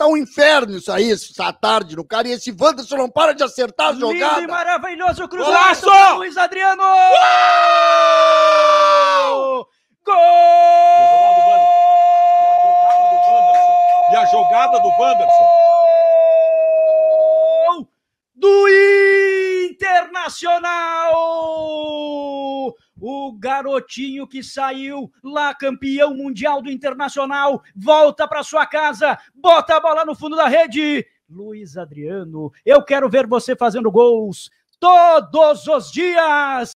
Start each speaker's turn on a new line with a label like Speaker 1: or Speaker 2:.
Speaker 1: Tá um inferno isso aí, essa tarde no cara. E esse Wanderson não para de acertar a jogada. Lindo e
Speaker 2: maravilhoso cruzamento Luiz Adriano!
Speaker 3: Uou! Gol! E a jogada do
Speaker 4: Wanderson. Do Internacional! O garotinho que saiu lá campeão mundial do Internacional volta para sua casa, bota a bola
Speaker 5: no fundo da rede.
Speaker 4: Luiz Adriano,
Speaker 5: eu quero ver você fazendo gols todos os dias.